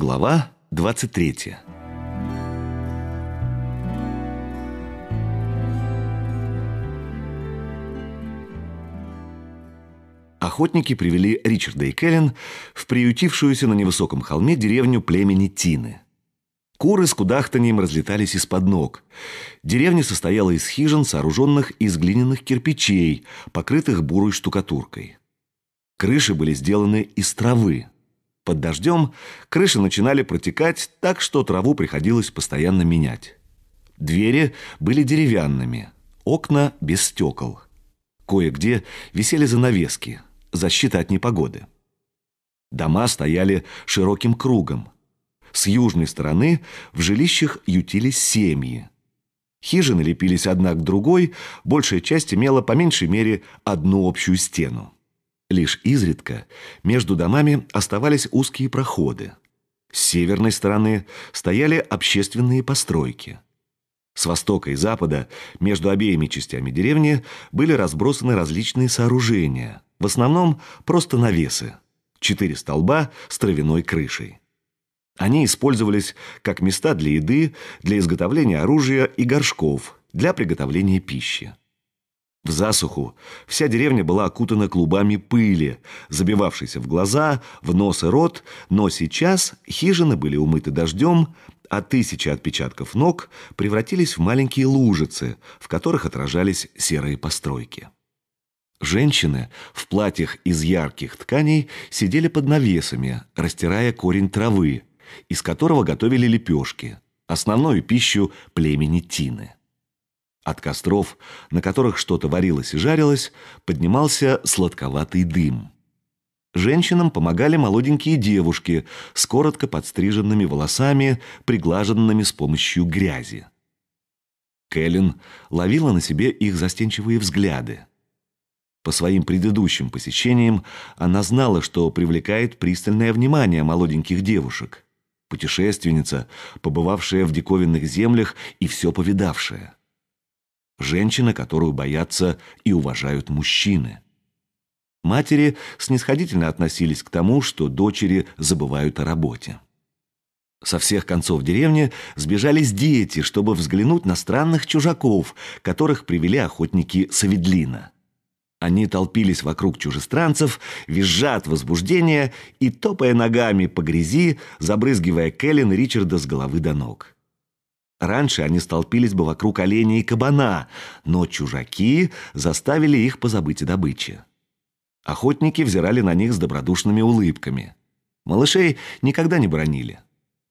Глава 23 Охотники привели Ричарда и Кэлен в приютившуюся на невысоком холме деревню племени Тины. Куры с кудахтанием разлетались из-под ног. Деревня состояла из хижин, сооруженных из глиняных кирпичей, покрытых бурой штукатуркой. Крыши были сделаны из травы, под дождем крыши начинали протекать так, что траву приходилось постоянно менять. Двери были деревянными, окна без стекол. Кое-где висели занавески, защита от непогоды. Дома стояли широким кругом. С южной стороны в жилищах ютились семьи. Хижины лепились одна к другой, большая часть имела по меньшей мере одну общую стену. Лишь изредка между домами оставались узкие проходы. С северной стороны стояли общественные постройки. С востока и запада между обеими частями деревни были разбросаны различные сооружения, в основном просто навесы, четыре столба с травяной крышей. Они использовались как места для еды, для изготовления оружия и горшков, для приготовления пищи. В засуху вся деревня была окутана клубами пыли, забивавшейся в глаза, в нос и рот, но сейчас хижины были умыты дождем, а тысячи отпечатков ног превратились в маленькие лужицы, в которых отражались серые постройки. Женщины в платьях из ярких тканей сидели под навесами, растирая корень травы, из которого готовили лепешки, основную пищу племени Тины. От костров, на которых что-то варилось и жарилось, поднимался сладковатый дым. Женщинам помогали молоденькие девушки с коротко подстриженными волосами, приглаженными с помощью грязи. Кэлен ловила на себе их застенчивые взгляды. По своим предыдущим посещениям она знала, что привлекает пристальное внимание молоденьких девушек. Путешественница, побывавшая в диковинных землях и все повидавшая женщина, которую боятся и уважают мужчины. Матери снисходительно относились к тому, что дочери забывают о работе. Со всех концов деревни сбежались дети, чтобы взглянуть на странных чужаков, которых привели охотники Саведлина. Они толпились вокруг чужестранцев, визжа от возбуждения и топая ногами по грязи, забрызгивая Кэлен и Ричарда с головы до ног. Раньше они столпились бы вокруг оленя и кабана, но чужаки заставили их позабыть о добыче. Охотники взирали на них с добродушными улыбками. Малышей никогда не бронили.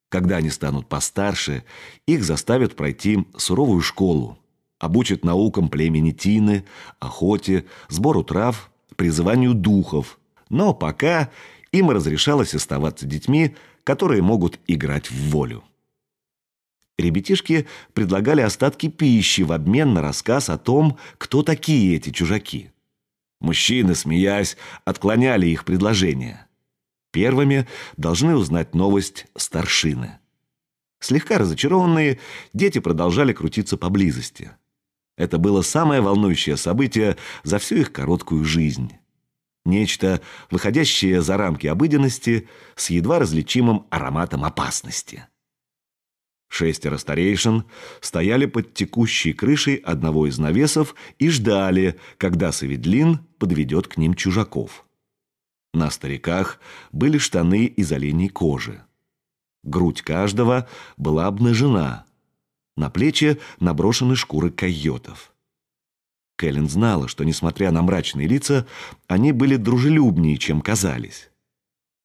Когда они станут постарше, их заставят пройти суровую школу, обучат наукам племени Тины, охоте, сбору трав, призыванию духов. Но пока им разрешалось оставаться детьми, которые могут играть в волю. Ребятишки предлагали остатки пищи в обмен на рассказ о том, кто такие эти чужаки. Мужчины, смеясь, отклоняли их предложение. Первыми должны узнать новость старшины. Слегка разочарованные, дети продолжали крутиться поблизости. Это было самое волнующее событие за всю их короткую жизнь. Нечто, выходящее за рамки обыденности, с едва различимым ароматом опасности. Шестеро старейшин стояли под текущей крышей одного из навесов и ждали, когда Саведлин подведет к ним чужаков. На стариках были штаны из оленей кожи. Грудь каждого была обнажена. На плечи наброшены шкуры койотов. Кэлен знала, что, несмотря на мрачные лица, они были дружелюбнее, чем казались.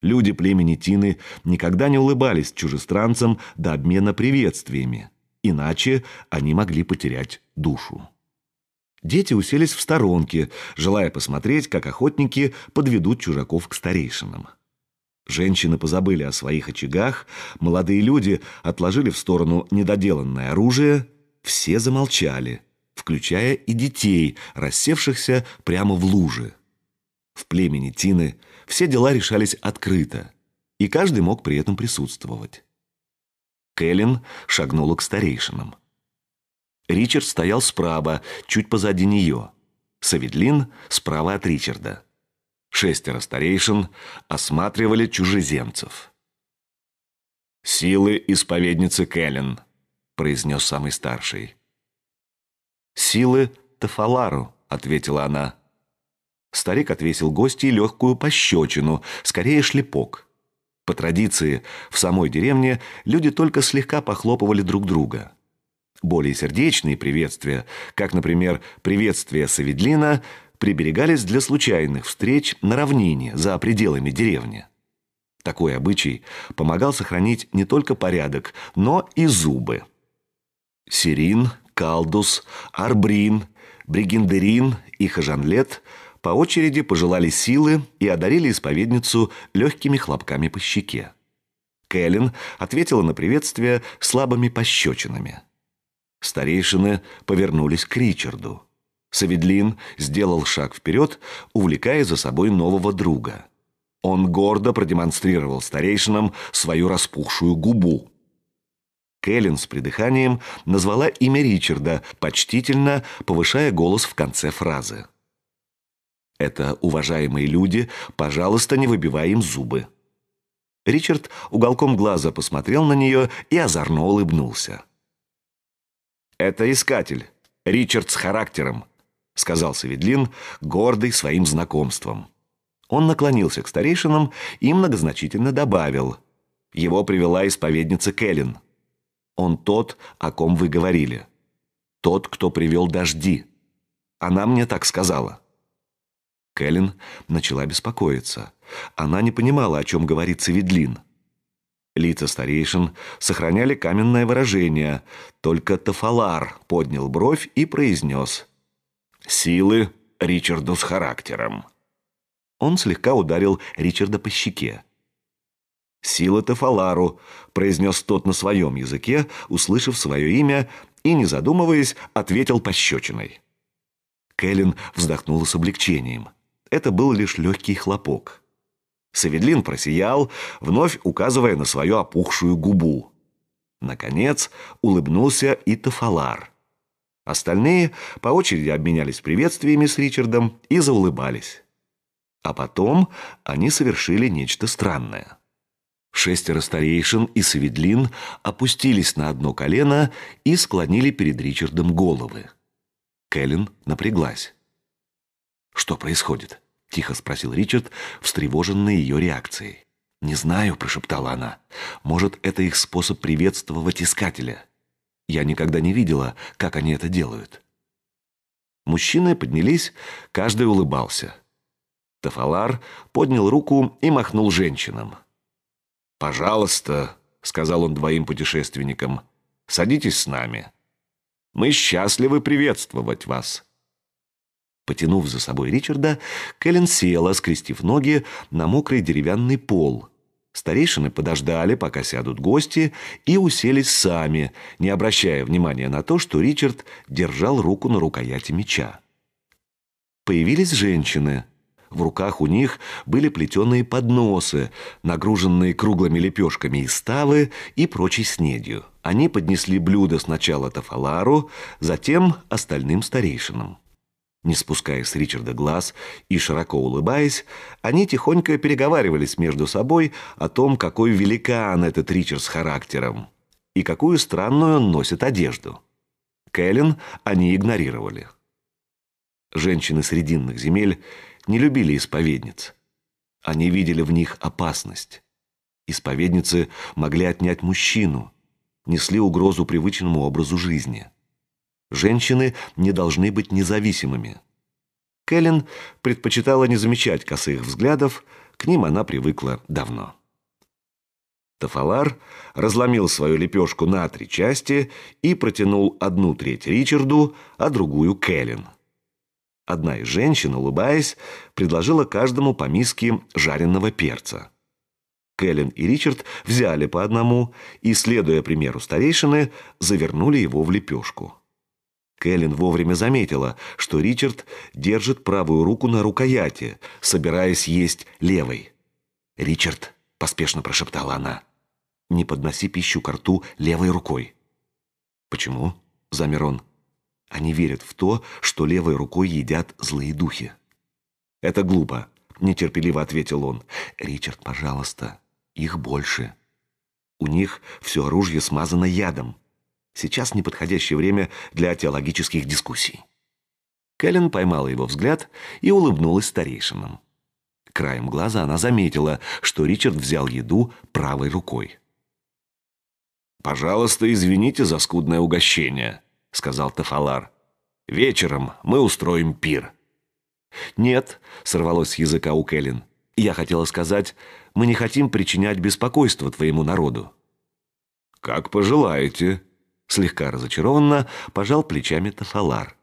Люди племени Тины никогда не улыбались чужестранцам до обмена приветствиями, иначе они могли потерять душу. Дети уселись в сторонке, желая посмотреть, как охотники подведут чужаков к старейшинам. Женщины позабыли о своих очагах, молодые люди отложили в сторону недоделанное оружие, все замолчали, включая и детей, рассевшихся прямо в луже. В племени Тины – все дела решались открыто, и каждый мог при этом присутствовать. Кэлен шагнула к старейшинам. Ричард стоял справа, чуть позади нее. Саведлин справа от Ричарда. Шестеро старейшин осматривали чужеземцев. «Силы исповедницы Кэлен», — произнес самый старший. «Силы Тафалару», — ответила она. Старик отвесил гостей легкую пощечину, скорее шлепок. По традиции, в самой деревне люди только слегка похлопывали друг друга. Более сердечные приветствия, как, например, приветствие Саведлина, приберегались для случайных встреч на равнине за пределами деревни. Такой обычай помогал сохранить не только порядок, но и зубы. Сирин, Калдус, Арбрин, Бригендерин и Хажанлет – по очереди пожелали силы и одарили исповедницу легкими хлопками по щеке. Кэлен ответила на приветствие слабыми пощечинами. Старейшины повернулись к Ричарду. Саведлин сделал шаг вперед, увлекая за собой нового друга. Он гордо продемонстрировал старейшинам свою распухшую губу. Кэлен с придыханием назвала имя Ричарда, почтительно повышая голос в конце фразы. Это уважаемые люди, пожалуйста, не выбивай им зубы». Ричард уголком глаза посмотрел на нее и озорно улыбнулся. «Это искатель. Ричард с характером», — сказал Саведлин, гордый своим знакомством. Он наклонился к старейшинам и многозначительно добавил. Его привела исповедница Келлин. «Он тот, о ком вы говорили. Тот, кто привел дожди. Она мне так сказала». Кэлен начала беспокоиться. Она не понимала, о чем говорит Саведлин. Лица старейшин сохраняли каменное выражение, только Тафалар поднял бровь и произнес «Силы Ричарду с характером». Он слегка ударил Ричарда по щеке. "Силы Тафалару», — произнес тот на своем языке, услышав свое имя, и, не задумываясь, ответил пощечиной. Кэлен вздохнула с облегчением — это был лишь легкий хлопок. Саведлин просиял, вновь указывая на свою опухшую губу. Наконец улыбнулся и Тафалар. Остальные по очереди обменялись приветствиями с Ричардом и заулыбались. А потом они совершили нечто странное. Шестеро старейшин и Саведлин опустились на одно колено и склонили перед Ричардом головы. Кэлен напряглась. «Что происходит?» — тихо спросил Ричард, встревоженный ее реакцией. «Не знаю», — прошептала она. «Может, это их способ приветствовать искателя. Я никогда не видела, как они это делают». Мужчины поднялись, каждый улыбался. Тафалар поднял руку и махнул женщинам. «Пожалуйста», — сказал он двоим путешественникам, — «садитесь с нами. Мы счастливы приветствовать вас». Потянув за собой Ричарда, Кэлен села, скрестив ноги на мокрый деревянный пол. Старейшины подождали, пока сядут гости, и уселись сами, не обращая внимания на то, что Ричард держал руку на рукояти меча. Появились женщины. В руках у них были плетеные подносы, нагруженные круглыми лепешками и ставы и прочей снедью. Они поднесли блюда сначала Тафалару, затем остальным старейшинам. Не спуская с Ричарда глаз и широко улыбаясь, они тихонько переговаривались между собой о том, какой великан этот Ричард с характером и какую странную он носит одежду. Кэлен они игнорировали. Женщины срединных земель не любили исповедниц. Они видели в них опасность. Исповедницы могли отнять мужчину, несли угрозу привычному образу жизни. Женщины не должны быть независимыми. Кэлен предпочитала не замечать косых взглядов, к ним она привыкла давно. Тафалар разломил свою лепешку на три части и протянул одну треть Ричарду, а другую Кэлен. Одна из женщин, улыбаясь, предложила каждому по миске жареного перца. Кэлен и Ричард взяли по одному и, следуя примеру старейшины, завернули его в лепешку. Кэлен вовремя заметила, что Ричард держит правую руку на рукояти, собираясь есть левой. «Ричард», — поспешно прошептала она, — «не подноси пищу к рту левой рукой». «Почему?» — замер он. «Они верят в то, что левой рукой едят злые духи». «Это глупо», — нетерпеливо ответил он. «Ричард, пожалуйста, их больше». У них все оружие смазано ядом. Сейчас неподходящее время для теологических дискуссий. Кэлен поймала его взгляд и улыбнулась старейшинам. Краем глаза она заметила, что Ричард взял еду правой рукой. «Пожалуйста, извините за скудное угощение», — сказал Тафалар. «Вечером мы устроим пир». «Нет», — сорвалось с языка у Кэлен. «Я хотела сказать, мы не хотим причинять беспокойство твоему народу». «Как пожелаете», слегка разочарованно пожал плечами Тафалар.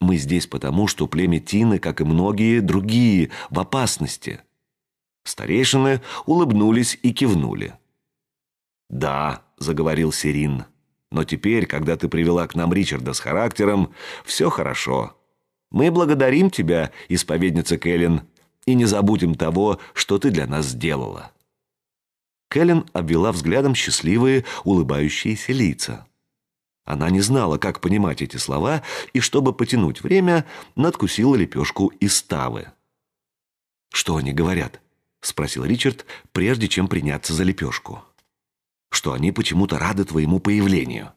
«Мы здесь потому, что племя Тины, как и многие другие, в опасности». Старейшины улыбнулись и кивнули. «Да», — заговорил Сирин, — «но теперь, когда ты привела к нам Ричарда с характером, все хорошо. Мы благодарим тебя, исповедница Кэлен, и не забудем того, что ты для нас сделала». Кэлен обвела взглядом счастливые, улыбающиеся лица. Она не знала, как понимать эти слова, и, чтобы потянуть время, надкусила лепешку из ставы. «Что они говорят?» — спросил Ричард, прежде чем приняться за лепешку. «Что они почему-то рады твоему появлению».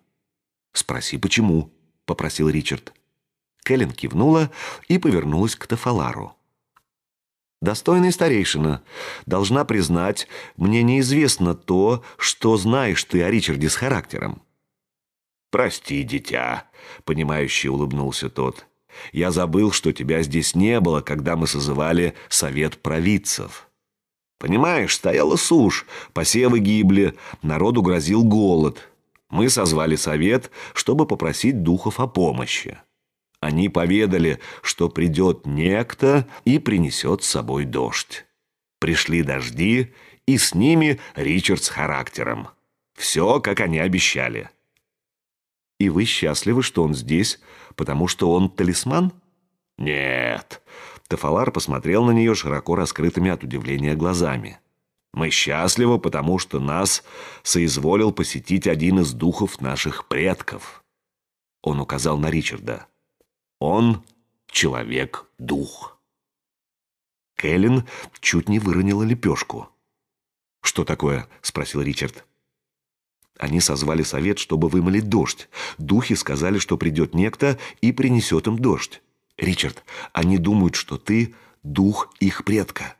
«Спроси, почему?» — попросил Ричард. Кэлен кивнула и повернулась к Тафалару. «Достойный старейшина, должна признать, мне неизвестно то, что знаешь ты о Ричарде с характером». «Прости, дитя», — понимающе улыбнулся тот. «Я забыл, что тебя здесь не было, когда мы созывали Совет провидцев». «Понимаешь, стояла сушь, посевы гибли, народу грозил голод. Мы созвали совет, чтобы попросить духов о помощи. Они поведали, что придет некто и принесет с собой дождь. Пришли дожди, и с ними Ричард с характером. Все, как они обещали». И вы счастливы, что он здесь, потому что он талисман? Нет. Тафалар посмотрел на нее широко раскрытыми от удивления глазами. Мы счастливы, потому что нас соизволил посетить один из духов наших предков. Он указал на Ричарда. Он — человек-дух. Кэлен чуть не выронила лепешку. «Что такое?» — спросил Ричард. Они созвали совет, чтобы вымыли дождь. Духи сказали, что придет некто и принесет им дождь. Ричард, они думают, что ты – дух их предка.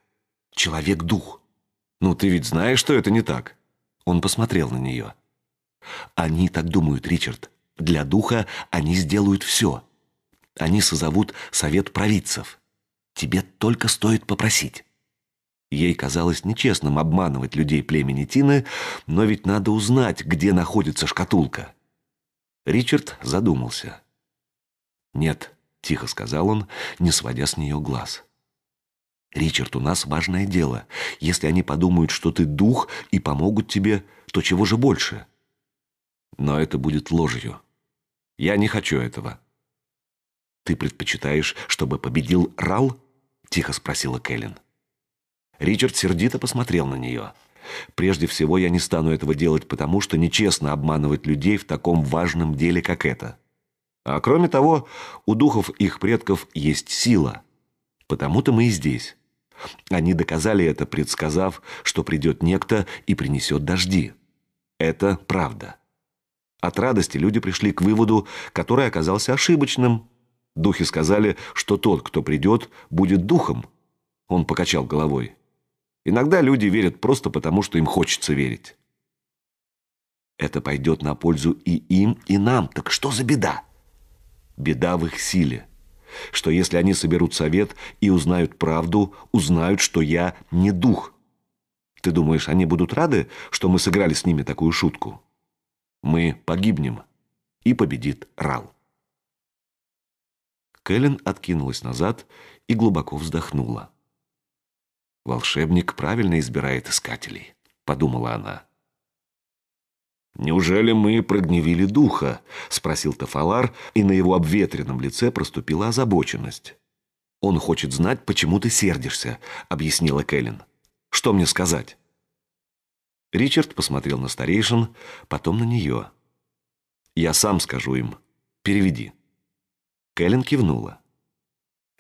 Человек-дух. Ну, ты ведь знаешь, что это не так. Он посмотрел на нее. Они так думают, Ричард. Для духа они сделают все. Они созовут совет провидцев. Тебе только стоит попросить. Ей казалось нечестным обманывать людей племени Тины, но ведь надо узнать, где находится шкатулка. Ричард задумался. «Нет», — тихо сказал он, не сводя с нее глаз. «Ричард, у нас важное дело. Если они подумают, что ты дух и помогут тебе, то чего же больше?» «Но это будет ложью. Я не хочу этого». «Ты предпочитаешь, чтобы победил Рал?» — тихо спросила Кэлен. Ричард сердито посмотрел на нее. «Прежде всего, я не стану этого делать, потому что нечестно обманывать людей в таком важном деле, как это. А кроме того, у духов их предков есть сила. Потому-то мы и здесь». Они доказали это, предсказав, что придет некто и принесет дожди. Это правда. От радости люди пришли к выводу, который оказался ошибочным. Духи сказали, что тот, кто придет, будет духом. Он покачал головой. Иногда люди верят просто потому, что им хочется верить. Это пойдет на пользу и им, и нам. Так что за беда? Беда в их силе. Что если они соберут совет и узнают правду, узнают, что я не дух. Ты думаешь, они будут рады, что мы сыграли с ними такую шутку? Мы погибнем. И победит Рал. Кэлен откинулась назад и глубоко вздохнула. «Волшебник правильно избирает искателей», — подумала она. «Неужели мы прогневили духа?» — спросил Тафалар, и на его обветренном лице проступила озабоченность. «Он хочет знать, почему ты сердишься», — объяснила Кэлен. «Что мне сказать?» Ричард посмотрел на старейшин, потом на нее. «Я сам скажу им. Переведи». Кэлен кивнула.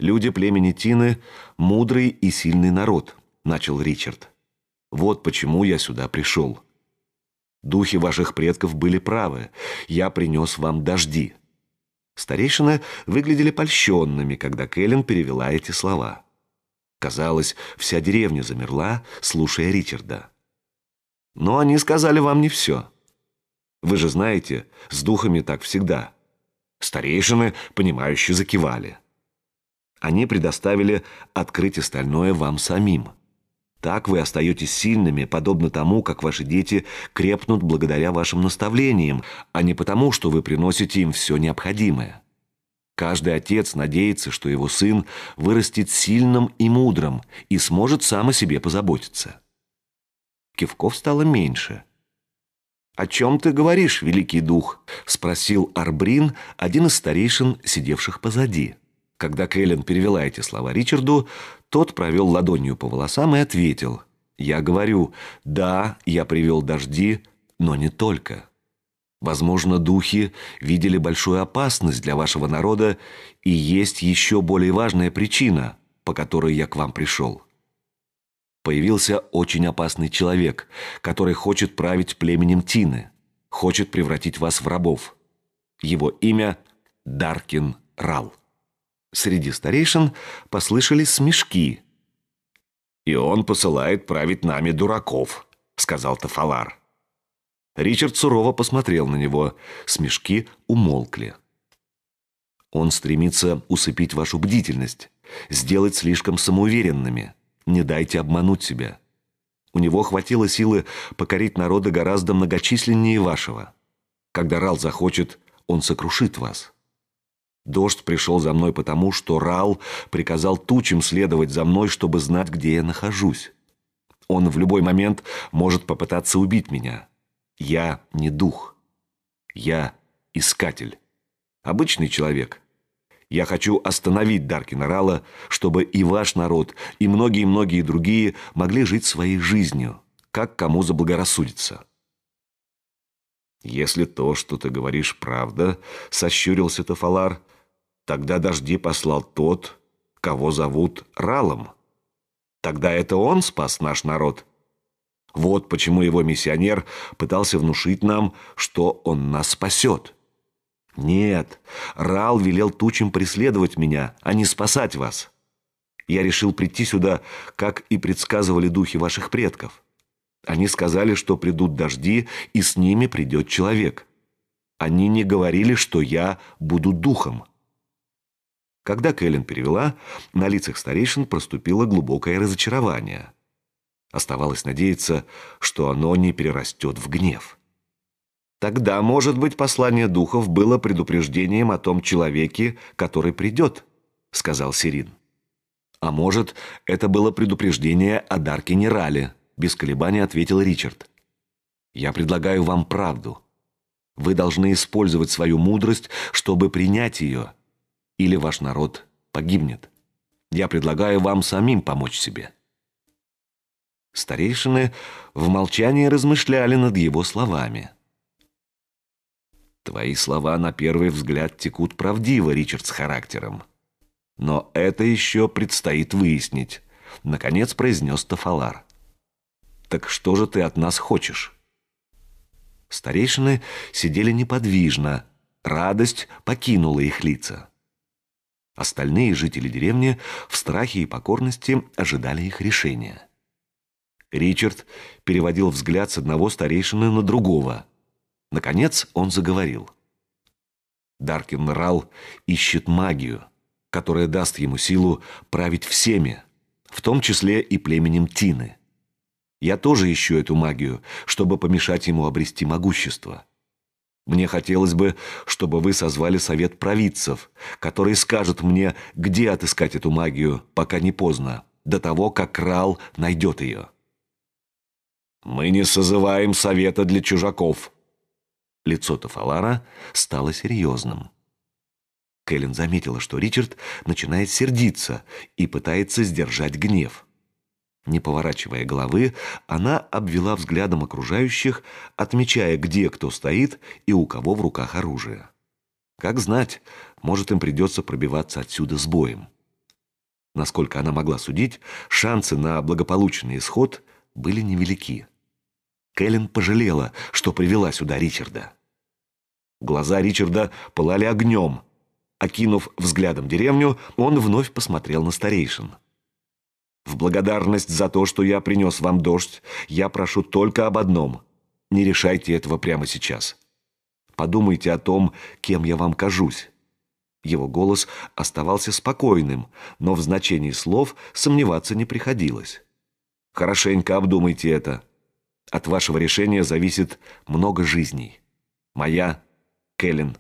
«Люди племени Тины – мудрый и сильный народ», – начал Ричард. «Вот почему я сюда пришел. Духи ваших предков были правы. Я принес вам дожди». Старейшины выглядели польщенными, когда Кэлен перевела эти слова. Казалось, вся деревня замерла, слушая Ричарда. «Но они сказали вам не все. Вы же знаете, с духами так всегда». Старейшины, понимающе закивали. Они предоставили открыть остальное вам самим. Так вы остаетесь сильными, подобно тому, как ваши дети крепнут благодаря вашим наставлениям, а не потому, что вы приносите им все необходимое. Каждый отец надеется, что его сын вырастет сильным и мудрым и сможет сам о себе позаботиться. Кивков стало меньше. «О чем ты говоришь, великий дух?» — спросил Арбрин, один из старейшин, сидевших позади. Когда Кэлен перевела эти слова Ричарду, тот провел ладонью по волосам и ответил. «Я говорю, да, я привел дожди, но не только. Возможно, духи видели большую опасность для вашего народа, и есть еще более важная причина, по которой я к вам пришел». Появился очень опасный человек, который хочет править племенем Тины, хочет превратить вас в рабов. Его имя Даркин Рал. Среди старейшин послышались смешки. «И он посылает править нами дураков», — сказал Тафалар. Ричард сурово посмотрел на него. Смешки умолкли. «Он стремится усыпить вашу бдительность, сделать слишком самоуверенными. Не дайте обмануть себя. У него хватило силы покорить народы гораздо многочисленнее вашего. Когда Рал захочет, он сокрушит вас». Дождь пришел за мной потому, что Рал приказал тучам следовать за мной, чтобы знать, где я нахожусь. Он в любой момент может попытаться убить меня. Я не дух. Я искатель. Обычный человек. Я хочу остановить Даркина Рала, чтобы и ваш народ, и многие-многие другие могли жить своей жизнью, как кому заблагорассудится. «Если то, что ты говоришь, правда», — сощурился Тафалар, Тогда дожди послал тот, кого зовут Ралом. Тогда это он спас наш народ. Вот почему его миссионер пытался внушить нам, что он нас спасет. Нет, Рал велел тучам преследовать меня, а не спасать вас. Я решил прийти сюда, как и предсказывали духи ваших предков. Они сказали, что придут дожди, и с ними придет человек. Они не говорили, что я буду духом. Когда Кэлен перевела, на лицах старейшин проступило глубокое разочарование. Оставалось надеяться, что оно не перерастет в гнев. Тогда, может быть, послание духов было предупреждением о том человеке, который придет, сказал Сирин. А может, это было предупреждение о дарке Нерали? без колебаний ответил Ричард. Я предлагаю вам правду. Вы должны использовать свою мудрость, чтобы принять ее – или ваш народ погибнет. Я предлагаю вам самим помочь себе». Старейшины в молчании размышляли над его словами. «Твои слова на первый взгляд текут правдиво, Ричард, с характером. Но это еще предстоит выяснить», — наконец произнес Тафалар. «Так что же ты от нас хочешь?» Старейшины сидели неподвижно, радость покинула их лица. Остальные жители деревни в страхе и покорности ожидали их решения. Ричард переводил взгляд с одного старейшины на другого. Наконец он заговорил. Даркин Рал ищет магию, которая даст ему силу править всеми, в том числе и племенем Тины. Я тоже ищу эту магию, чтобы помешать ему обрести могущество. Мне хотелось бы, чтобы вы созвали совет провидцев, который скажет мне, где отыскать эту магию, пока не поздно, до того, как Рал найдет ее. «Мы не созываем совета для чужаков!» Лицо Тафалара стало серьезным. Кэлен заметила, что Ричард начинает сердиться и пытается сдержать гнев. Не поворачивая головы, она обвела взглядом окружающих, отмечая, где кто стоит и у кого в руках оружие. Как знать, может им придется пробиваться отсюда с боем. Насколько она могла судить, шансы на благополучный исход были невелики. Кэлен пожалела, что привела сюда Ричарда. Глаза Ричарда пылали огнем. Окинув взглядом деревню, он вновь посмотрел на старейшин – в благодарность за то, что я принес вам дождь, я прошу только об одном. Не решайте этого прямо сейчас. Подумайте о том, кем я вам кажусь». Его голос оставался спокойным, но в значении слов сомневаться не приходилось. «Хорошенько обдумайте это. От вашего решения зависит много жизней. Моя, Кэлен,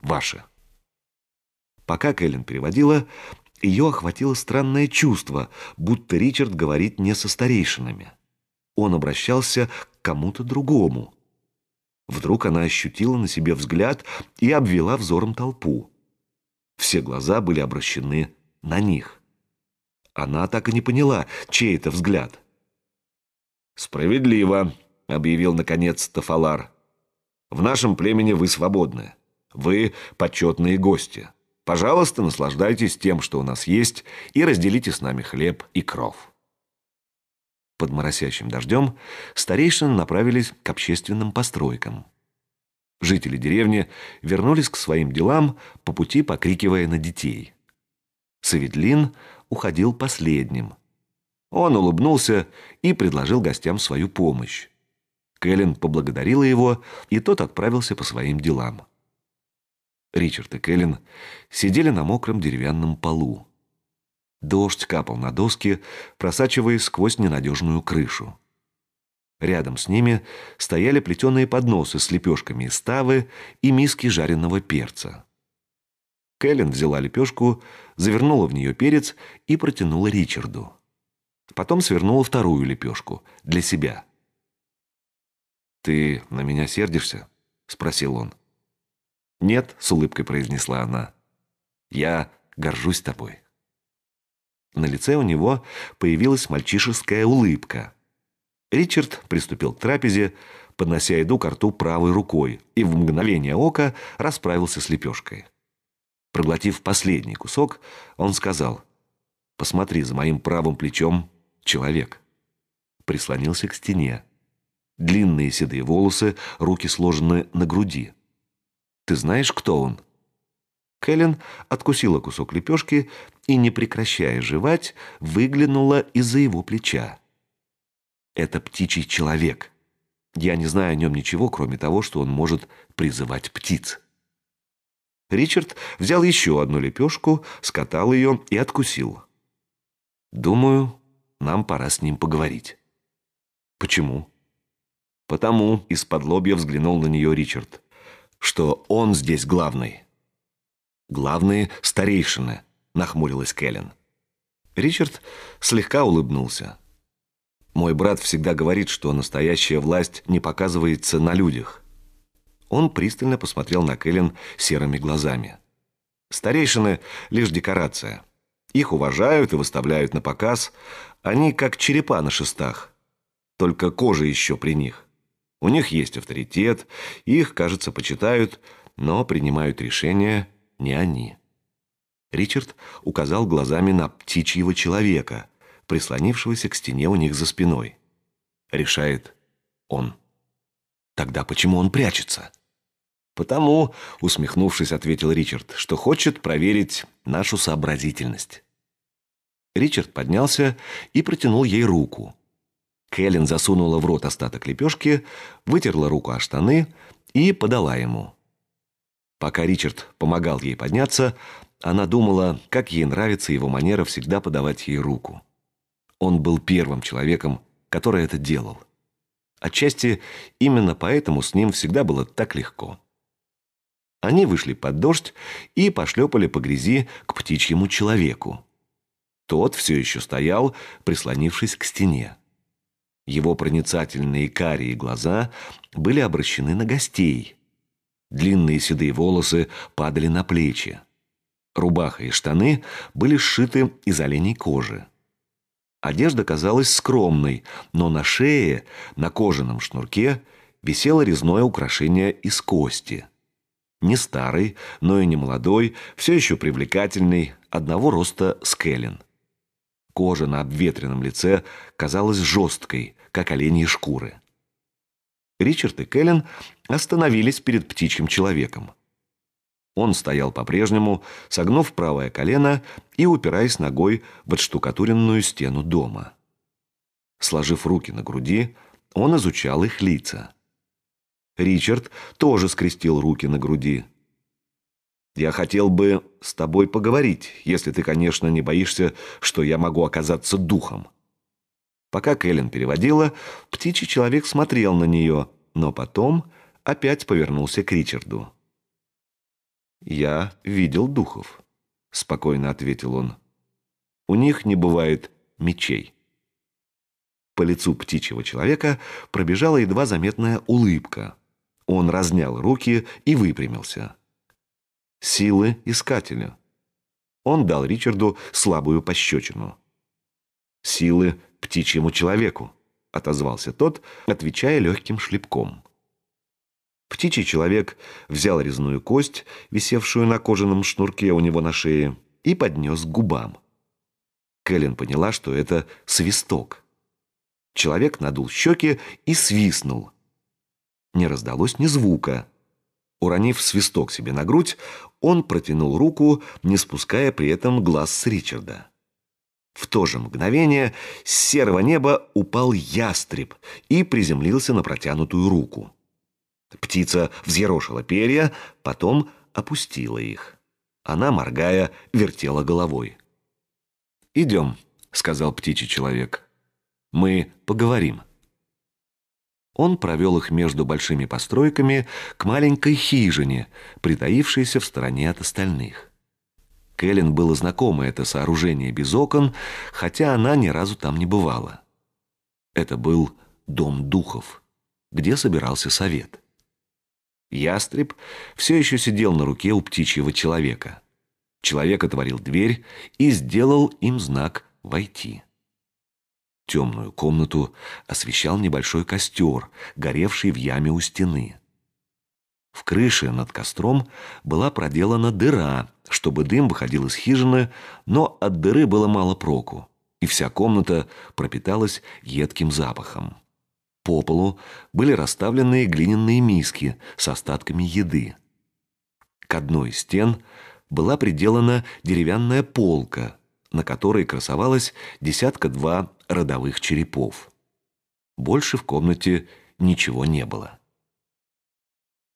ваша». Пока Кэлен переводила, ее охватило странное чувство, будто Ричард говорит не со старейшинами. Он обращался к кому-то другому. Вдруг она ощутила на себе взгляд и обвела взором толпу. Все глаза были обращены на них. Она так и не поняла, чей это взгляд. «Справедливо», — объявил наконец Тафалар. «В нашем племени вы свободны. Вы почетные гости». Пожалуйста, наслаждайтесь тем, что у нас есть, и разделите с нами хлеб и кров. Под моросящим дождем старейшины направились к общественным постройкам. Жители деревни вернулись к своим делам, по пути покрикивая на детей. Саведлин уходил последним. Он улыбнулся и предложил гостям свою помощь. Кэлен поблагодарила его, и тот отправился по своим делам. Ричард и Кэлен сидели на мокром деревянном полу. Дождь капал на доски, просачиваясь сквозь ненадежную крышу. Рядом с ними стояли плетеные подносы с лепешками из ставы и миски жареного перца. Кэлен взяла лепешку, завернула в нее перец и протянула Ричарду. Потом свернула вторую лепешку для себя. «Ты на меня сердишься?» — спросил он. «Нет», — с улыбкой произнесла она. «Я горжусь тобой». На лице у него появилась мальчишеская улыбка. Ричард приступил к трапезе, поднося еду к рту правой рукой и в мгновение ока расправился с лепешкой. Проглотив последний кусок, он сказал «Посмотри, за моим правым плечом человек». Прислонился к стене. Длинные седые волосы, руки сложены на груди. Ты знаешь, кто он?» Кэлен откусила кусок лепешки и, не прекращая жевать, выглянула из-за его плеча. «Это птичий человек. Я не знаю о нем ничего, кроме того, что он может призывать птиц». Ричард взял еще одну лепешку, скатал ее и откусил. «Думаю, нам пора с ним поговорить». «Почему?» «Потому», — из-под лобья взглянул на нее Ричард что он здесь главный. Главные — старейшины, нахмурилась Кэлен. Ричард слегка улыбнулся. Мой брат всегда говорит, что настоящая власть не показывается на людях. Он пристально посмотрел на Кэлен серыми глазами. Старейшины — лишь декорация. Их уважают и выставляют на показ. Они как черепа на шестах. Только кожа еще при них. У них есть авторитет, их, кажется, почитают, но принимают решения не они. Ричард указал глазами на птичьего человека, прислонившегося к стене у них за спиной. Решает он. Тогда почему он прячется? Потому, усмехнувшись, ответил Ричард, что хочет проверить нашу сообразительность. Ричард поднялся и протянул ей руку. Кэлен засунула в рот остаток лепешки, вытерла руку о штаны и подала ему. Пока Ричард помогал ей подняться, она думала, как ей нравится его манера всегда подавать ей руку. Он был первым человеком, который это делал. Отчасти именно поэтому с ним всегда было так легко. Они вышли под дождь и пошлепали по грязи к птичьему человеку. Тот все еще стоял, прислонившись к стене. Его проницательные карие глаза были обращены на гостей. Длинные седые волосы падали на плечи. Рубаха и штаны были сшиты из оленей кожи. Одежда казалась скромной, но на шее, на кожаном шнурке, висело резное украшение из кости. Не старый, но и не молодой, все еще привлекательный, одного роста скеллен. Кожа на обветренном лице казалась жесткой, как оленьи шкуры. Ричард и Кэлен остановились перед птичьим человеком. Он стоял по-прежнему, согнув правое колено и упираясь ногой в отштукатуренную стену дома. Сложив руки на груди, он изучал их лица. Ричард тоже скрестил руки на груди. Я хотел бы с тобой поговорить, если ты, конечно, не боишься, что я могу оказаться духом». Пока Кэлен переводила, птичий человек смотрел на нее, но потом опять повернулся к Ричарду. «Я видел духов», — спокойно ответил он. «У них не бывает мечей». По лицу птичьего человека пробежала едва заметная улыбка. Он разнял руки и выпрямился силы искателя. Он дал Ричарду слабую пощечину. «Силы птичьему человеку», — отозвался тот, отвечая легким шлепком. Птичий человек взял резную кость, висевшую на кожаном шнурке у него на шее, и поднес к губам. Кэлен поняла, что это свисток. Человек надул щеки и свистнул. Не раздалось ни звука. Уронив свисток себе на грудь, он протянул руку, не спуская при этом глаз с Ричарда. В то же мгновение с серого неба упал ястреб и приземлился на протянутую руку. Птица взъерошила перья, потом опустила их. Она, моргая, вертела головой. «Идем», — сказал птичий человек. «Мы поговорим». Он провел их между большими постройками к маленькой хижине, притаившейся в стороне от остальных. Кэлен было знакомо это сооружение без окон, хотя она ни разу там не бывала. Это был дом духов, где собирался совет. Ястреб все еще сидел на руке у птичьего человека. Человек отворил дверь и сделал им знак «Войти». Темную комнату освещал небольшой костер, горевший в яме у стены. В крыше над костром была проделана дыра, чтобы дым выходил из хижины, но от дыры было мало проку, и вся комната пропиталась едким запахом. По полу были расставлены глиняные миски с остатками еды. К одной из стен была приделана деревянная полка, на которой красовалась десятка-два родовых черепов. Больше в комнате ничего не было.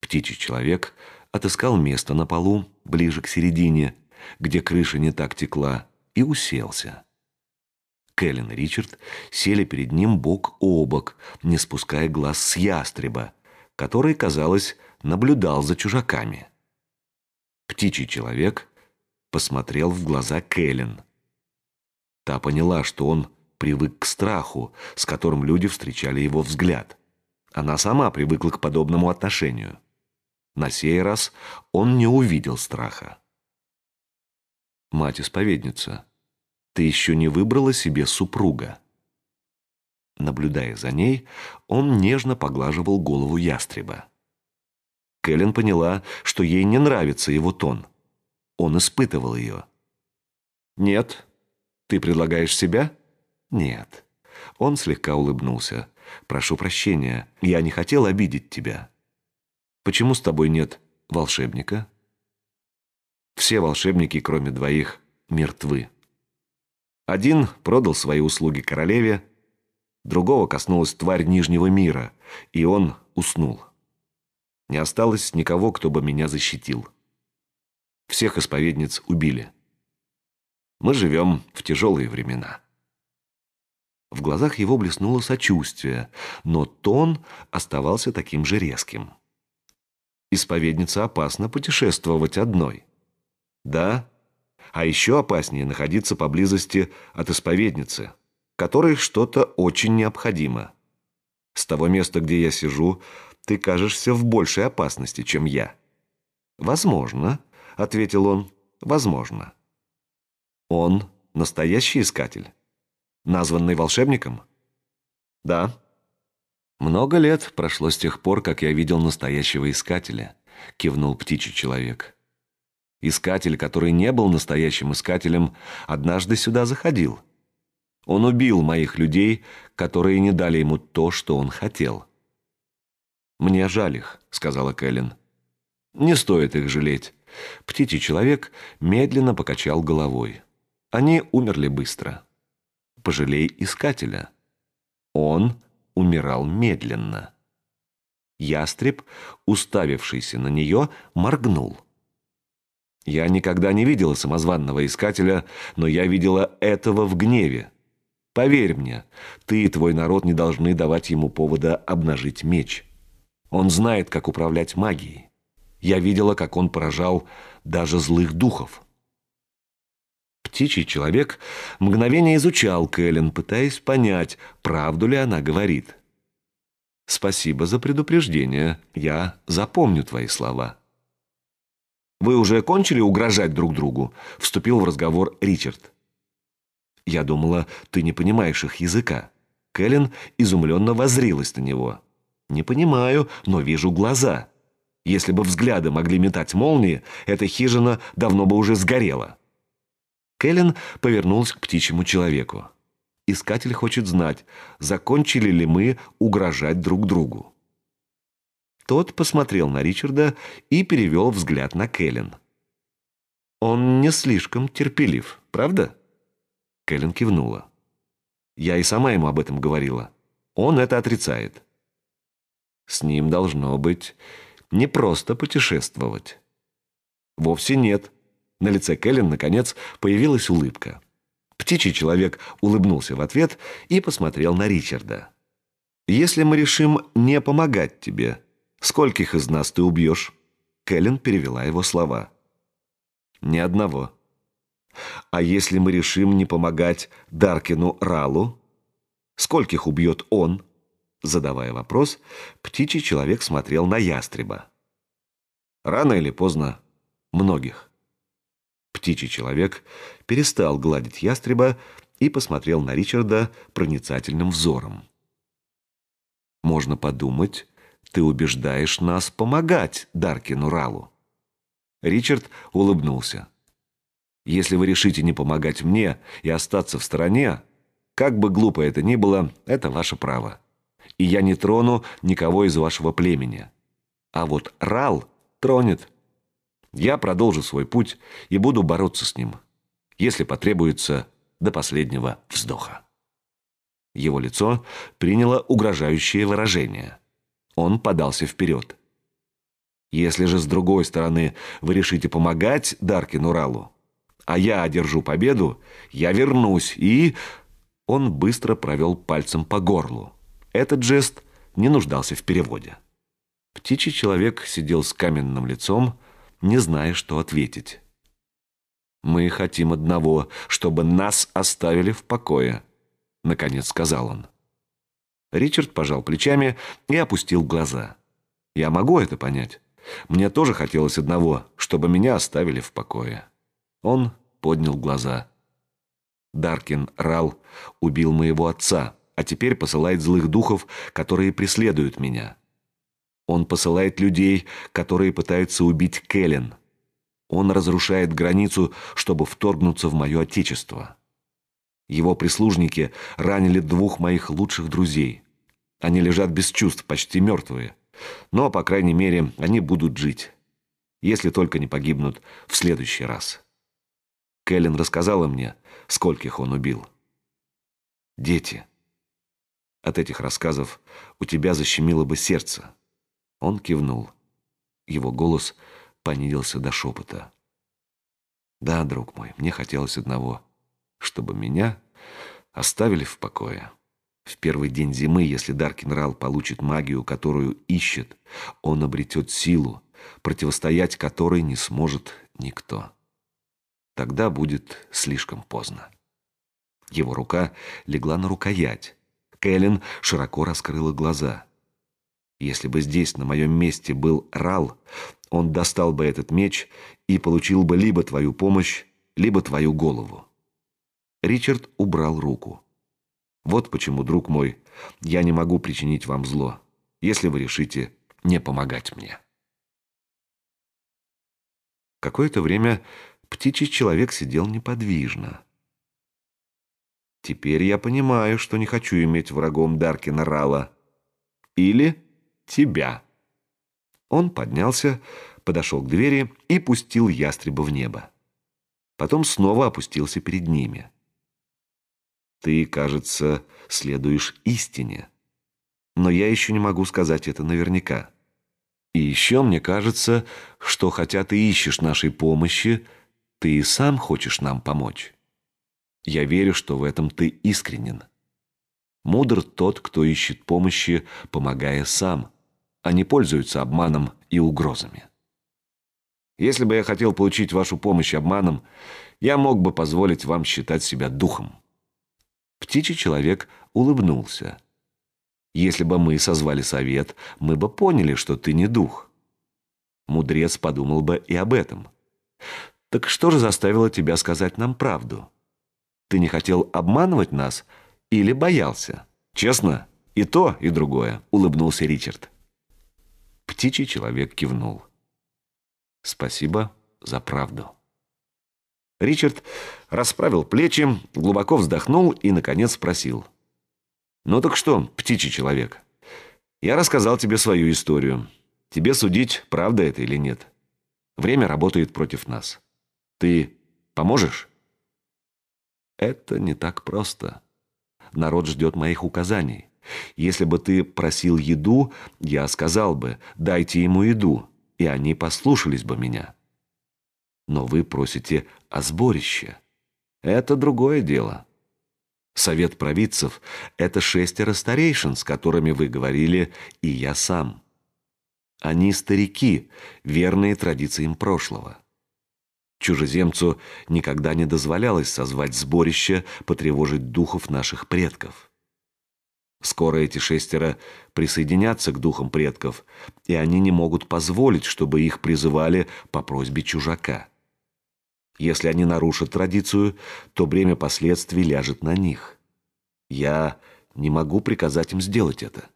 Птичий человек отыскал место на полу, ближе к середине, где крыша не так текла, и уселся. Кэлен и Ричард сели перед ним бок о бок, не спуская глаз с ястреба, который, казалось, наблюдал за чужаками. Птичий человек посмотрел в глаза Кэлен. Та поняла, что он привык к страху, с которым люди встречали его взгляд. Она сама привыкла к подобному отношению. На сей раз он не увидел страха. «Мать-исповедница, ты еще не выбрала себе супруга». Наблюдая за ней, он нежно поглаживал голову ястреба. Кэлен поняла, что ей не нравится его тон. Он испытывал ее. «Нет, ты предлагаешь себя?» «Нет». Он слегка улыбнулся. «Прошу прощения, я не хотел обидеть тебя». «Почему с тобой нет волшебника?» «Все волшебники, кроме двоих, мертвы». Один продал свои услуги королеве, другого коснулась тварь Нижнего мира, и он уснул. Не осталось никого, кто бы меня защитил. Всех исповедниц убили. Мы живем в тяжелые времена. В глазах его блеснуло сочувствие, но тон оставался таким же резким. Исповеднице опасно путешествовать одной. Да, а еще опаснее находиться поблизости от исповедницы, которой что-то очень необходимо. С того места, где я сижу, ты кажешься в большей опасности, чем я. «Возможно», — ответил он, — «возможно». Он настоящий искатель названный волшебником? Да. Много лет прошло с тех пор, как я видел настоящего искателя, кивнул птичий человек. Искатель, который не был настоящим искателем, однажды сюда заходил. Он убил моих людей, которые не дали ему то, что он хотел. «Мне жаль их», — сказала Кэлен. «Не стоит их жалеть». Птичий человек медленно покачал головой. Они умерли быстро пожалей искателя. Он умирал медленно. Ястреб, уставившийся на нее, моргнул. Я никогда не видела самозванного искателя, но я видела этого в гневе. Поверь мне, ты и твой народ не должны давать ему повода обнажить меч. Он знает, как управлять магией. Я видела, как он поражал даже злых духов птичий человек, мгновение изучал Кэлен, пытаясь понять, правду ли она говорит. «Спасибо за предупреждение. Я запомню твои слова». «Вы уже кончили угрожать друг другу?» — вступил в разговор Ричард. «Я думала, ты не понимаешь их языка». Кэлен изумленно возрилась на него. «Не понимаю, но вижу глаза. Если бы взгляды могли метать молнии, эта хижина давно бы уже сгорела». Кэлен повернулась к птичьему человеку. Искатель хочет знать, закончили ли мы угрожать друг другу. Тот посмотрел на Ричарда и перевел взгляд на Кэлен. «Он не слишком терпелив, правда?» Кэлен кивнула. «Я и сама ему об этом говорила. Он это отрицает». «С ним должно быть не просто путешествовать». «Вовсе нет», на лице Кэлен, наконец, появилась улыбка. Птичий человек улыбнулся в ответ и посмотрел на Ричарда. «Если мы решим не помогать тебе, скольких из нас ты убьешь?» Кэлен перевела его слова. «Ни одного». «А если мы решим не помогать Даркину Ралу?» «Скольких убьет он?» Задавая вопрос, птичий человек смотрел на ястреба. «Рано или поздно. Многих». Птичий человек перестал гладить ястреба и посмотрел на Ричарда проницательным взором. «Можно подумать, ты убеждаешь нас помогать Даркину Ралу». Ричард улыбнулся. «Если вы решите не помогать мне и остаться в стороне, как бы глупо это ни было, это ваше право. И я не трону никого из вашего племени. А вот Рал тронет». Я продолжу свой путь и буду бороться с ним, если потребуется до последнего вздоха. Его лицо приняло угрожающее выражение. Он подался вперед. Если же с другой стороны вы решите помогать Даркину Ралу, а я одержу победу, я вернусь и... Он быстро провел пальцем по горлу. Этот жест не нуждался в переводе. Птичий человек сидел с каменным лицом, не зная, что ответить. «Мы хотим одного, чтобы нас оставили в покое», — наконец сказал он. Ричард пожал плечами и опустил глаза. «Я могу это понять. Мне тоже хотелось одного, чтобы меня оставили в покое». Он поднял глаза. «Даркин Рал убил моего отца, а теперь посылает злых духов, которые преследуют меня. Он посылает людей, которые пытаются убить Келлен. Он разрушает границу, чтобы вторгнуться в мое отечество. Его прислужники ранили двух моих лучших друзей. Они лежат без чувств, почти мертвые. Но, по крайней мере, они будут жить. Если только не погибнут в следующий раз. Кэлен рассказала мне, скольких он убил. Дети. От этих рассказов у тебя защемило бы сердце. Он кивнул. Его голос понизился до шепота. «Да, друг мой, мне хотелось одного, чтобы меня оставили в покое». В первый день зимы, если Даркинрал получит магию, которую ищет, он обретет силу, противостоять которой не сможет никто. Тогда будет слишком поздно. Его рука легла на рукоять. Кэлен широко раскрыла глаза. Если бы здесь на моем месте был Рал, он достал бы этот меч и получил бы либо твою помощь, либо твою голову. Ричард убрал руку. Вот почему, друг мой, я не могу причинить вам зло, если вы решите не помогать мне. Какое-то время птичий человек сидел неподвижно. Теперь я понимаю, что не хочу иметь врагом Даркина Рала. Или тебя». Он поднялся, подошел к двери и пустил ястреба в небо. Потом снова опустился перед ними. «Ты, кажется, следуешь истине. Но я еще не могу сказать это наверняка. И еще мне кажется, что хотя ты ищешь нашей помощи, ты и сам хочешь нам помочь. Я верю, что в этом ты искренен. Мудр тот, кто ищет помощи, помогая сам». Они пользуются обманом и угрозами. Если бы я хотел получить вашу помощь обманом, я мог бы позволить вам считать себя духом. Птичий человек улыбнулся. Если бы мы созвали совет, мы бы поняли, что ты не дух. Мудрец подумал бы и об этом. Так что же заставило тебя сказать нам правду? Ты не хотел обманывать нас или боялся? Честно, и то, и другое, улыбнулся Ричард. Птичий человек кивнул. «Спасибо за правду». Ричард расправил плечи, глубоко вздохнул и, наконец, спросил. «Ну так что, птичий человек, я рассказал тебе свою историю. Тебе судить, правда это или нет. Время работает против нас. Ты поможешь?» «Это не так просто. Народ ждет моих указаний. Если бы ты просил еду, я сказал бы «дайте ему еду», и они послушались бы меня. Но вы просите о сборище. Это другое дело. Совет провидцев — это шестеро старейшин, с которыми вы говорили, и я сам. Они старики, верные традициям прошлого. Чужеземцу никогда не дозволялось созвать сборище, потревожить духов наших предков. Скоро эти шестеро присоединятся к духам предков, и они не могут позволить, чтобы их призывали по просьбе чужака. Если они нарушат традицию, то бремя последствий ляжет на них. Я не могу приказать им сделать это.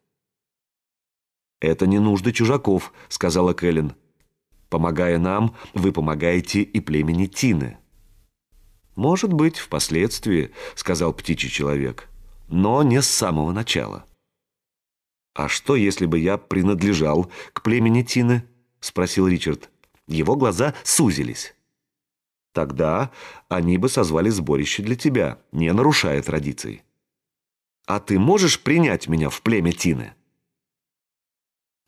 «Это не нужды чужаков», — сказала Кэлен. «Помогая нам, вы помогаете и племени Тины». «Может быть, впоследствии», — сказал птичий человек. — но не с самого начала. «А что, если бы я принадлежал к племени Тины?» — спросил Ричард. Его глаза сузились. «Тогда они бы созвали сборище для тебя, не нарушая традиций. А ты можешь принять меня в племя Тины?»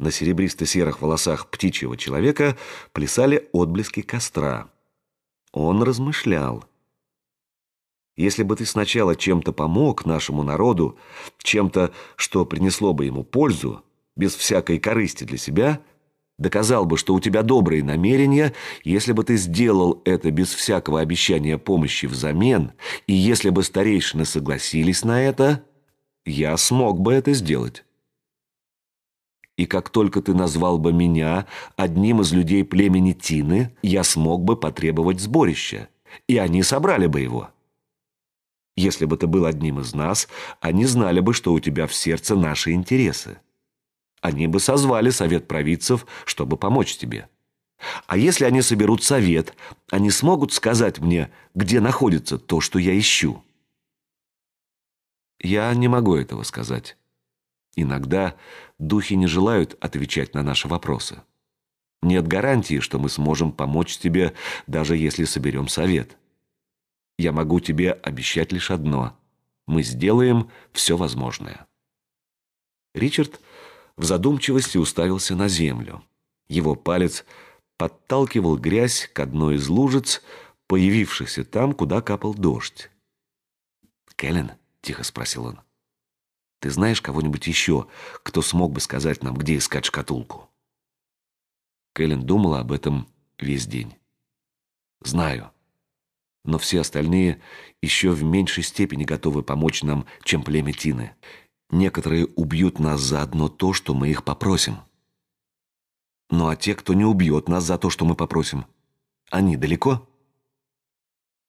На серебристо-серых волосах птичьего человека плясали отблески костра. Он размышлял — если бы ты сначала чем-то помог нашему народу, чем-то, что принесло бы ему пользу, без всякой корысти для себя, доказал бы, что у тебя добрые намерения, если бы ты сделал это без всякого обещания помощи взамен, и если бы старейшины согласились на это, я смог бы это сделать. И как только ты назвал бы меня одним из людей племени Тины, я смог бы потребовать сборища, и они собрали бы его». Если бы ты был одним из нас, они знали бы, что у тебя в сердце наши интересы. Они бы созвали совет провидцев, чтобы помочь тебе. А если они соберут совет, они смогут сказать мне, где находится то, что я ищу? Я не могу этого сказать. Иногда духи не желают отвечать на наши вопросы. Нет гарантии, что мы сможем помочь тебе, даже если соберем совет. Я могу тебе обещать лишь одно. Мы сделаем все возможное. Ричард в задумчивости уставился на землю. Его палец подталкивал грязь к одной из лужиц, появившихся там, куда капал дождь. «Кэлен?» — тихо спросил он. «Ты знаешь кого-нибудь еще, кто смог бы сказать нам, где искать шкатулку?» Кэлен думала об этом весь день. «Знаю», но все остальные еще в меньшей степени готовы помочь нам, чем племя Тины. Некоторые убьют нас за одно то, что мы их попросим. Ну а те, кто не убьет нас за то, что мы попросим, они далеко?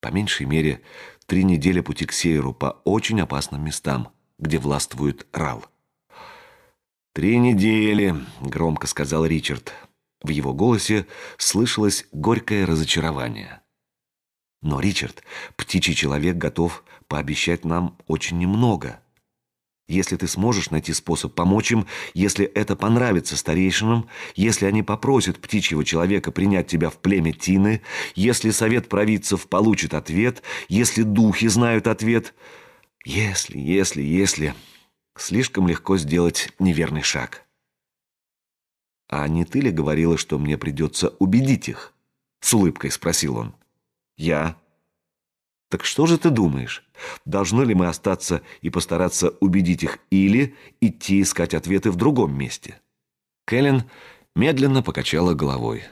По меньшей мере, три недели пути к северу по очень опасным местам, где властвует Рал. «Три недели», — громко сказал Ричард. В его голосе слышалось горькое разочарование. Но, Ричард, птичий человек готов пообещать нам очень немного. Если ты сможешь найти способ помочь им, если это понравится старейшинам, если они попросят птичьего человека принять тебя в племя Тины, если совет провидцев получит ответ, если духи знают ответ... Если, если, если... Слишком легко сделать неверный шаг. «А не ты ли говорила, что мне придется убедить их?» — с улыбкой спросил он. Я. Так что же ты думаешь? Должны ли мы остаться и постараться убедить их или идти искать ответы в другом месте? Кэлен медленно покачала головой.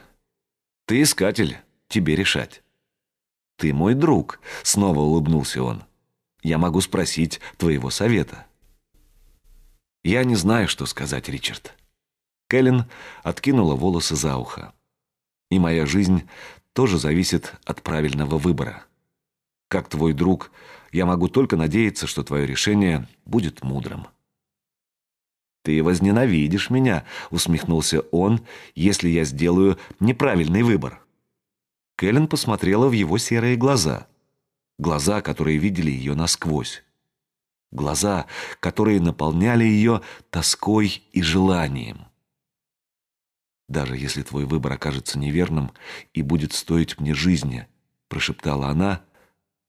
Ты искатель, тебе решать. Ты мой друг, снова улыбнулся он. Я могу спросить твоего совета. Я не знаю, что сказать, Ричард. Кэлен откинула волосы за ухо. И моя жизнь тоже зависит от правильного выбора. Как твой друг, я могу только надеяться, что твое решение будет мудрым. «Ты возненавидишь меня», — усмехнулся он, «если я сделаю неправильный выбор». Кэлен посмотрела в его серые глаза. Глаза, которые видели ее насквозь. Глаза, которые наполняли ее тоской и желанием даже если твой выбор окажется неверным и будет стоить мне жизни», — прошептала она,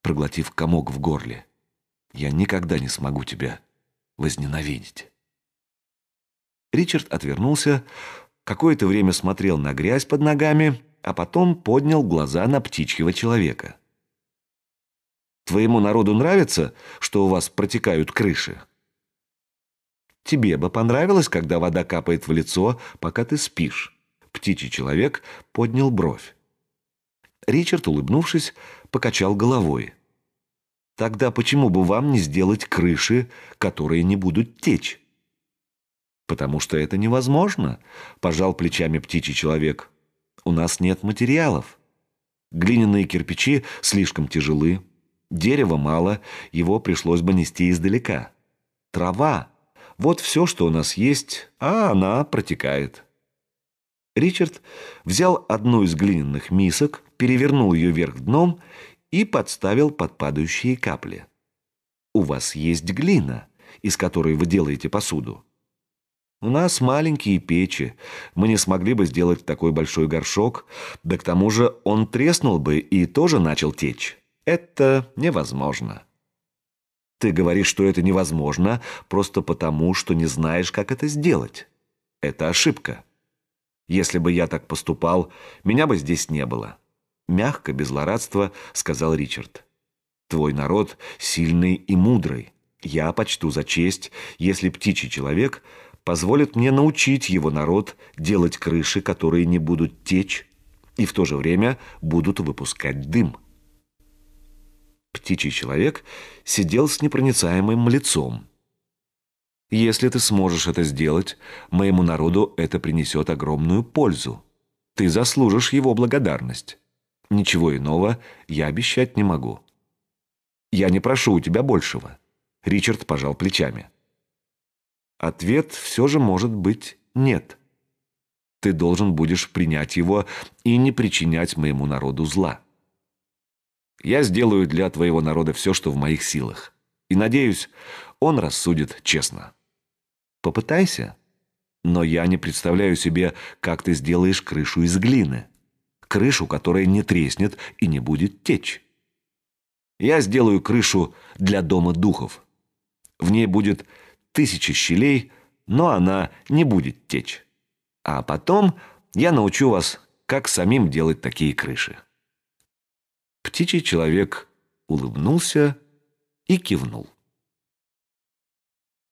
проглотив комок в горле. «Я никогда не смогу тебя возненавидеть». Ричард отвернулся, какое-то время смотрел на грязь под ногами, а потом поднял глаза на птичьего человека. «Твоему народу нравится, что у вас протекают крыши?» Тебе бы понравилось, когда вода капает в лицо, пока ты спишь?» Птичий человек поднял бровь. Ричард, улыбнувшись, покачал головой. «Тогда почему бы вам не сделать крыши, которые не будут течь?» «Потому что это невозможно», — пожал плечами птичий человек. «У нас нет материалов. Глиняные кирпичи слишком тяжелы, дерева мало, его пришлось бы нести издалека. Трава вот все, что у нас есть, а она протекает. Ричард взял одну из глиняных мисок, перевернул ее вверх дном и подставил под падающие капли. «У вас есть глина, из которой вы делаете посуду?» «У нас маленькие печи. Мы не смогли бы сделать такой большой горшок, да к тому же он треснул бы и тоже начал течь. Это невозможно». Ты говоришь, что это невозможно, просто потому, что не знаешь, как это сделать. Это ошибка. Если бы я так поступал, меня бы здесь не было. Мягко, без злорадства, сказал Ричард. Твой народ сильный и мудрый. Я почту за честь, если птичий человек позволит мне научить его народ делать крыши, которые не будут течь и в то же время будут выпускать дым птичий человек, сидел с непроницаемым лицом. «Если ты сможешь это сделать, моему народу это принесет огромную пользу. Ты заслужишь его благодарность. Ничего иного я обещать не могу». «Я не прошу у тебя большего», — Ричард пожал плечами. Ответ все же может быть «нет». Ты должен будешь принять его и не причинять моему народу зла. Я сделаю для твоего народа все, что в моих силах. И, надеюсь, он рассудит честно. Попытайся. Но я не представляю себе, как ты сделаешь крышу из глины. Крышу, которая не треснет и не будет течь. Я сделаю крышу для дома духов. В ней будет тысяча щелей, но она не будет течь. А потом я научу вас, как самим делать такие крыши. Птичий человек улыбнулся и кивнул.